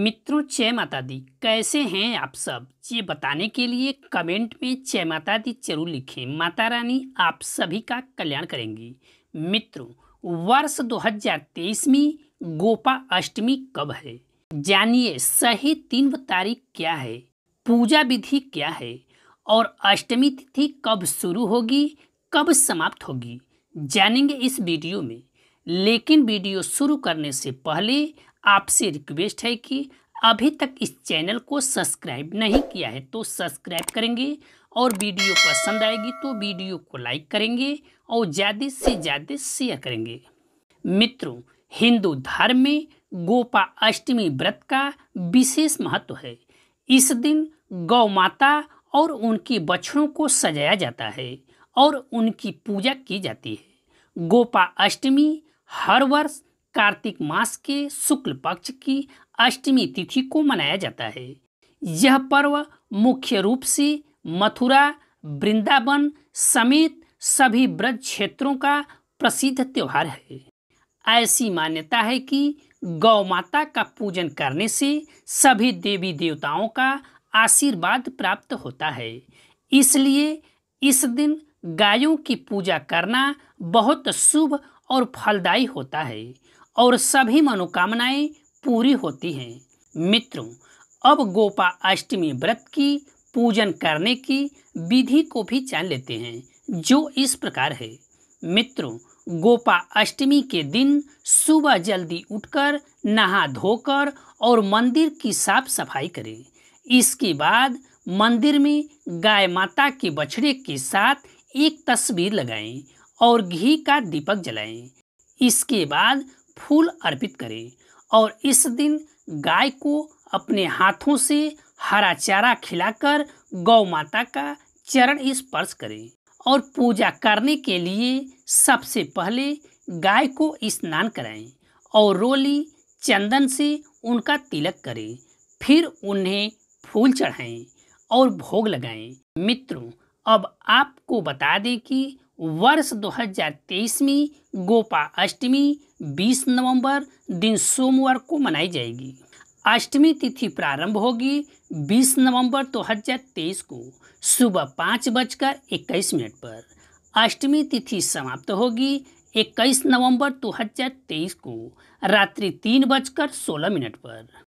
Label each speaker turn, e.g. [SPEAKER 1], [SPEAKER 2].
[SPEAKER 1] मित्रों जय माता दी कैसे हैं आप सब ये बताने के लिए कमेंट में जय माता दी जरूर लिखें माता रानी आप सभी का कल्याण करेंगी मित्रों वर्ष 2023 में गोपा अष्टमी कब है जानिए सही तीन तारीख क्या है पूजा विधि क्या है और अष्टमी तिथि कब शुरू होगी कब समाप्त होगी जानेंगे इस वीडियो में लेकिन वीडियो शुरू करने से पहले आपसे रिक्वेस्ट है कि अभी तक इस चैनल को सब्सक्राइब नहीं किया है तो सब्सक्राइब करेंगे और वीडियो पसंद आएगी तो वीडियो को लाइक करेंगे और ज़्यादा से ज़्यादा शेयर करेंगे मित्रों हिंदू धर्म में गोपा अष्टमी व्रत का विशेष महत्व है इस दिन गौ माता और उनके बछड़ों को सजाया जाता है और उनकी पूजा की जाती है गोपा अष्टमी हर वर्ष कार्तिक मास के शुक्ल पक्ष की अष्टमी तिथि को मनाया जाता है यह पर्व मुख्य रूप से मथुरा वृंदावन समेत सभी ब्रज क्षेत्रों का प्रसिद्ध त्यौहार है ऐसी मान्यता है कि गौ माता का पूजन करने से सभी देवी देवताओं का आशीर्वाद प्राप्त होता है इसलिए इस दिन गायों की पूजा करना बहुत शुभ और फलदायी होता है और सभी मनोकामनाएं पूरी होती हैं मित्रों अब गोपा अष्टमी व्रत की पूजन करने की विधि को भी जान लेते हैं जो इस प्रकार है मित्रों गोपा अष्टमी के दिन सुबह जल्दी उठकर नहा धोकर और मंदिर की साफ सफाई करें इसके बाद मंदिर में गाय माता के बछड़े के साथ एक तस्वीर लगाएं और घी का दीपक जलाएं इसके बाद फूल अर्पित करें और इस दिन गाय को अपने हाथों से हरा चारा खिलाकर गौ माता का चरण स्पर्श करें और पूजा करने के लिए सबसे पहले गाय को स्नान कराएं और रोली चंदन से उनका तिलक करें फिर उन्हें फूल चढ़ाएं और भोग लगाएं मित्रों अब आपको बता दें कि वर्ष 2023 में गोपा अष्टमी 20 नवंबर दिन सोमवार को मनाई जाएगी अष्टमी तिथि प्रारंभ होगी 20 नवंबर 2023 को सुबह पाँच बजकर इक्कीस मिनट पर अष्टमी तिथि समाप्त होगी 21 नवंबर 2023 को रात्रि तीन बजकर सोलह मिनट पर